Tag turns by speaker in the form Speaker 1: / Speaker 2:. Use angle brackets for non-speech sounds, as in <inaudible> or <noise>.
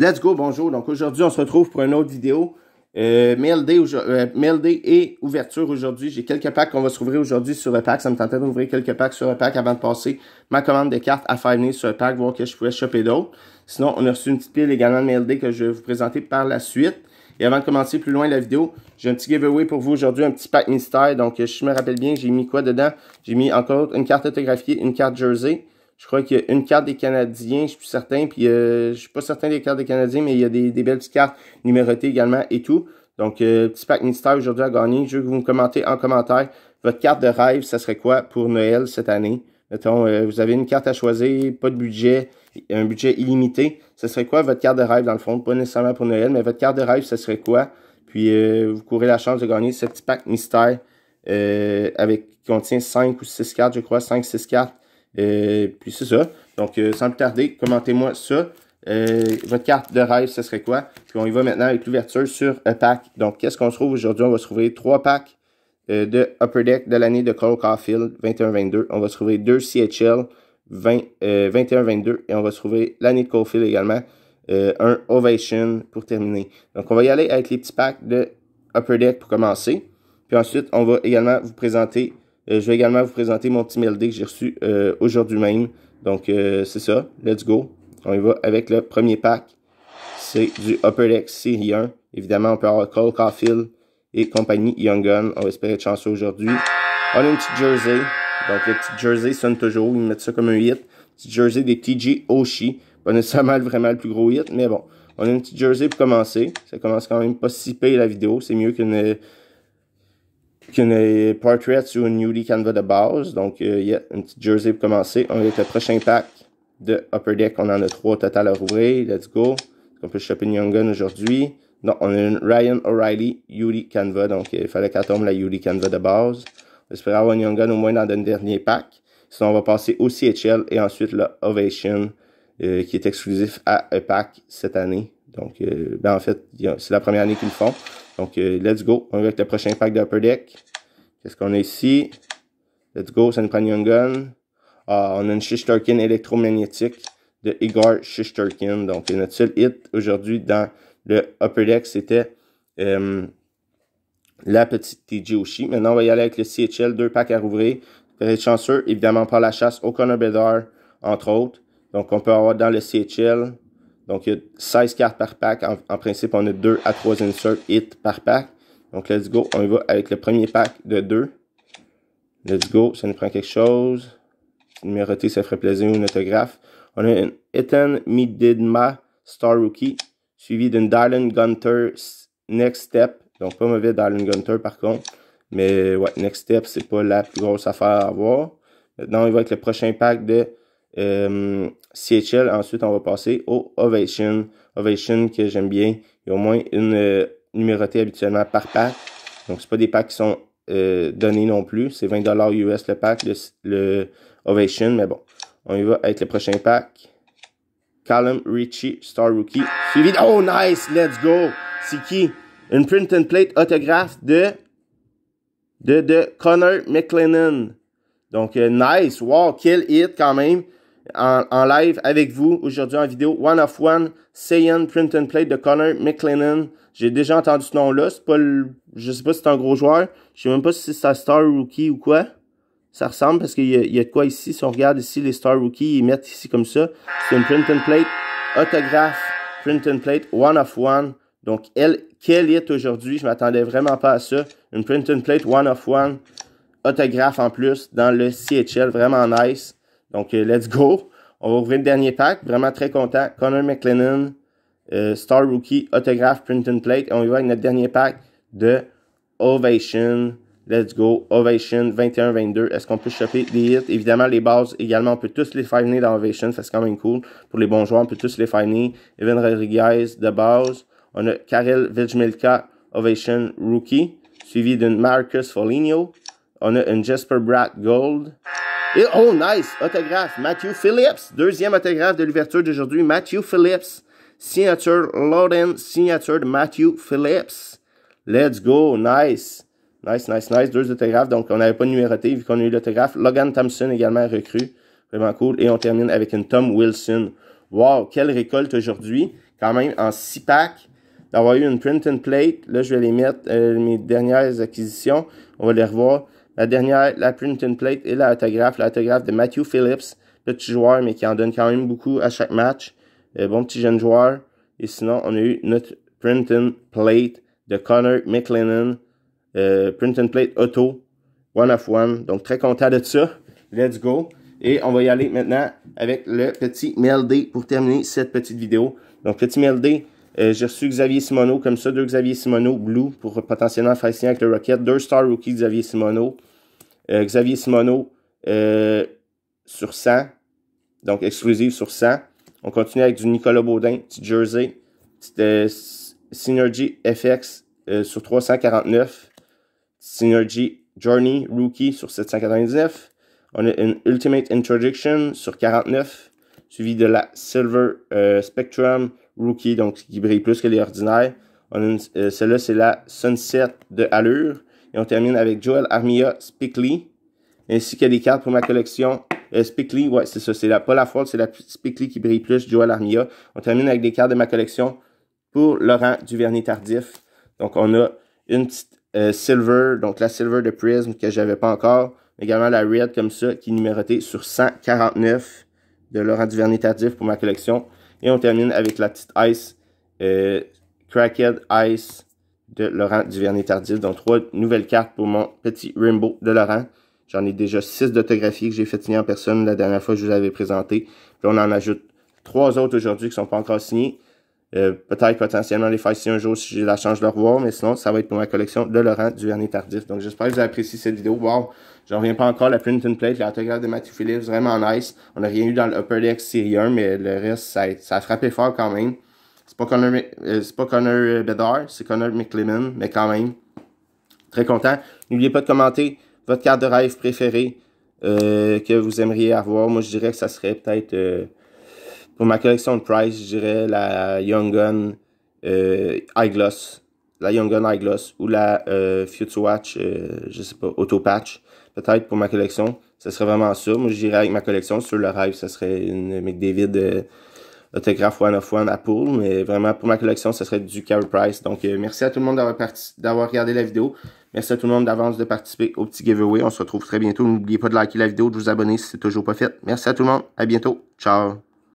Speaker 1: Let's go, bonjour. Donc aujourd'hui, on se retrouve pour une autre vidéo. Euh, euh day et ouverture aujourd'hui. J'ai quelques packs qu'on va se rouvrir aujourd'hui sur le pack. Ça me tentait d'ouvrir quelques packs sur le pack avant de passer ma commande de cartes à Five sur le pack, voir que je pourrais choper d'autres. Sinon, on a reçu une petite pile également de mail day que je vais vous présenter par la suite. Et avant de commencer plus loin la vidéo, j'ai un petit giveaway pour vous aujourd'hui, un petit pack mystère. Donc, je me rappelle bien, j'ai mis quoi dedans? J'ai mis encore une carte autographiée, une carte jersey, je crois qu'il y a une carte des Canadiens, je suis certain, puis euh, je suis pas certain des cartes des Canadiens, mais il y a des, belles petites cartes numérotées également et tout. Donc, euh, petit pack mystère aujourd'hui à gagner. Je veux que vous me commentez en commentaire votre carte de rêve, ça serait quoi pour Noël cette année? Mettons, euh, vous avez une carte à choisir, pas de budget, un budget illimité. Ce serait quoi votre carte de rêve dans le fond? Pas nécessairement pour Noël, mais votre carte de rêve, ça serait quoi? Puis vous courez la chance de gagner ce petit pack mystère avec qui contient 5 ou 6 cartes, je crois, 5-6 cartes euh, puis c'est ça. Donc, euh, sans plus tarder, commentez-moi ça. Euh, votre carte de rêve, ce serait quoi? Puis on y va maintenant avec l'ouverture sur un pack. Donc, qu'est-ce qu'on se trouve aujourd'hui? On va se trouver trois packs de Upper Deck de l'année de Cole Caulfield 21-22. On va trouver deux CHL 21-22. Et on va se trouver l'année de Caulfield également. un Ovation pour terminer. Donc, on va y aller avec les petits packs de Upper Deck pour commencer. Puis ensuite, on va également vous présenter euh, je vais également vous présenter mon petit MLD que j'ai reçu euh, aujourd'hui même. Donc, euh, c'est ça. Let's go. On y va avec le premier pack. C'est du Upper Deck Serie 1. Évidemment, on peut avoir Cole Caulfield et compagnie Young Gun. On va espérer être chanceux aujourd'hui. On a une petite jersey. Donc, le petite jersey sonne toujours. Ils mettent ça comme un hit. Petite jersey des TJ Oshi. Pas nécessairement <laughs> vraiment le plus gros hit, mais bon. On a une petite jersey pour commencer. Ça commence quand même pas si payé la vidéo. C'est mieux qu'une une portrait sur une Yuli canva de base. Donc, euh, y a une petite jersey pour commencer. On est le prochain pack de Upper Deck. On en a trois au total à rouvrir. Let's go. On peut choper une Young Gun aujourd'hui. Non, on a une Ryan O'Reilly Yuli Canva. Donc, euh, il fallait qu'elle tombe la Yuli Canva de base. On espère avoir une Young Gun au moins dans le dernier pack. Sinon, on va passer au CHL et ensuite le Ovation euh, qui est exclusif à un pack cette année. Donc, ben en fait, c'est la première année qu'ils le font. Donc, euh, let's go. On va avec le prochain pack d'Upper Deck. Qu'est-ce qu'on a ici? Let's go, ça nous prend Young Gun. Ah, on a une Shishterkin électromagnétique de Igor Shishterkin. Donc, notre seul hit aujourd'hui dans le Upper Deck, c'était euh, la petite TJ aussi. Maintenant, on va y aller avec le CHL, deux packs à rouvrir. Vous être chanceux, évidemment, par la chasse au Connor Bedard, entre autres. Donc, on peut avoir dans le CHL donc, il y a 16 cartes par pack. En, principe, on a 2 à 3 insert hits par pack. Donc, let's go. On y va avec le premier pack de 2. Let's go. Ça nous prend quelque chose. Numéroté, ça ferait plaisir. Une autographe. On a une Ethan Mididma Star Rookie. Suivi d'une Dylan Gunter Next Step. Donc, pas mauvais Dylan Gunter par contre. Mais ouais, Next Step, c'est pas la plus grosse affaire à avoir. Maintenant, on y va avec le prochain pack de euh, CHL, ensuite, on va passer au Ovation. Ovation que j'aime bien. Il y a au moins une euh, numérotée habituellement par pack. Donc, c'est pas des packs qui sont euh, donnés non plus. C'est 20$ US le pack, le, Ovation. Mais bon, on y va avec le prochain pack. Callum Ritchie, Star Rookie. Suivi Oh, nice! Let's go! C'est qui? Une print and plate autographe de... De, de Connor McLennan. Donc, euh, nice! Wow! Quel hit quand même! en, live avec vous aujourd'hui en vidéo One of One Saiyan Print and Plate de Connor McLennan. J'ai déjà entendu ce nom-là. C'est pas je sais pas si c'est un gros joueur. Je sais même pas si c'est un star rookie ou quoi. Ça ressemble parce qu'il y, y, a de quoi ici. Si on regarde ici les star Rookie ils mettent ici comme ça. C'est une print and plate autographe print and plate one of one. Donc elle, quelle est aujourd'hui Je m'attendais vraiment pas à ça. Une print and plate one of one autographe en plus dans le CHL, vraiment nice. Donc, euh, let's go. On va ouvrir le dernier pack. Vraiment très content. Connor McLennan, euh, Star Rookie, Autograph, Print and Plate. on y va avec notre dernier pack de Ovation. Let's go. Ovation 21-22. Est-ce qu'on peut choper des hits? Évidemment, les bases également. On peut tous les faire dans Ovation. Ça, c'est quand même cool. Pour les bons joueurs, on peut tous les finir. Evan Rodriguez de base. On a Karel Vijmelka, Ovation Rookie. Suivi d'une Marcus Foligno. On a un Jasper Bratt Gold oh, nice! Autographe, Matthew Phillips. Deuxième autographe de l'ouverture d'aujourd'hui, Matthew Phillips. Signature Lauren, signature de Matthew Phillips. Let's go, nice. Nice, nice, nice. Deux autographes, donc on n'avait pas numéroté vu qu'on a eu l'autographe. Logan Thompson également recrue. Vraiment cool. Et on termine avec une Tom Wilson. Wow, quelle récolte aujourd'hui. Quand même en six packs. D'avoir eu une print and plate. Là, je vais les mettre, euh, mes dernières acquisitions. On va les revoir. La dernière, la Printing Plate et la autographe. L'autographe de Matthew Phillips, petit joueur, mais qui en donne quand même beaucoup à chaque match. Euh, bon petit jeune joueur. Et sinon, on a eu notre Printing Plate de Connor McLennan. Euh, Printing Plate Auto, one of one. Donc, très content de ça. Let's go. Et on va y aller maintenant avec le petit MLD pour terminer cette petite vidéo. Donc, petit MLD, euh, j'ai reçu Xavier Simono comme ça, deux Xavier Simono Blue pour potentiellement faire signer avec le Rocket, deux Star Rookie Xavier Simono. Euh, Xavier Simono euh, sur 100. Donc, exclusive sur 100. On continue avec du Nicolas Baudin, petit jersey. C'était euh, Synergy FX sur 349. Synergy Journey Rookie sur 799. On a une Ultimate Introduction sur 49, suivi de la Silver Spectrum Rookie, donc qui brille plus que les ordinaires. celle-là, c'est la Sunset de Allure. Et on termine avec Joel Armia Spickley, ainsi que des cartes pour ma collection. Euh, ouais, c'est ça, c'est pas la folle. c'est la Spickly qui brille plus, Joel Armia. On termine avec des cartes de ma collection pour Laurent Duvernay-Tardif. Donc, on a une petite euh, Silver, donc la Silver de Prism que j'avais pas encore. Également la Red comme ça, qui est numérotée sur 149 de Laurent Duvernay-Tardif pour ma collection. Et on termine avec la petite Ice, euh, Ice de Laurent Duvernay-Tardif. Donc, trois nouvelles cartes pour mon petit Rainbow de Laurent. J'en ai déjà six d'autographies que j'ai fait signer en personne la dernière fois que je vous avais présenté. Puis on en ajoute trois autres aujourd'hui qui sont pas encore signées. Euh, peut-être potentiellement les faire signer un jour si j'ai la chance de le revoir, mais sinon, ça va être pour ma collection de Laurent Duvernay Tardif. Donc, j'espère que vous avez apprécié cette vidéo. Wow, j'en reviens pas encore. La print plate, l'autographe de Matthew Phillips, vraiment nice. On n'a rien eu dans le Upper Deck Série 1, mais le reste, ça ça a frappé fort quand même. C'est pas Connor, euh, pas Connor euh, Bedard, c'est Connor McLemon, mais quand même. Très content. N'oubliez pas de commenter votre carte de rêve préférée euh, que vous aimeriez avoir. Moi, je dirais que ça serait peut-être, pour ma collection de Price, je dirais la Young Gun High Gloss. La Young Gun High ou la Future Watch, je sais pas, Auto Patch. Peut-être pour ma collection, ça serait vraiment ça. Moi, je dirais avec ma collection, sur le rêve, ça serait une McDavid autographe One of One à Poole, mais vraiment pour ma collection, ce serait du Carey Price. Donc, euh, merci à tout le monde d'avoir d'avoir regardé la vidéo. Merci à tout le monde d'avance de participer au petit giveaway. On se retrouve très bientôt. N'oubliez pas de liker la vidéo, de vous abonner si c'est toujours pas fait. Merci à tout le monde. À bientôt. Ciao.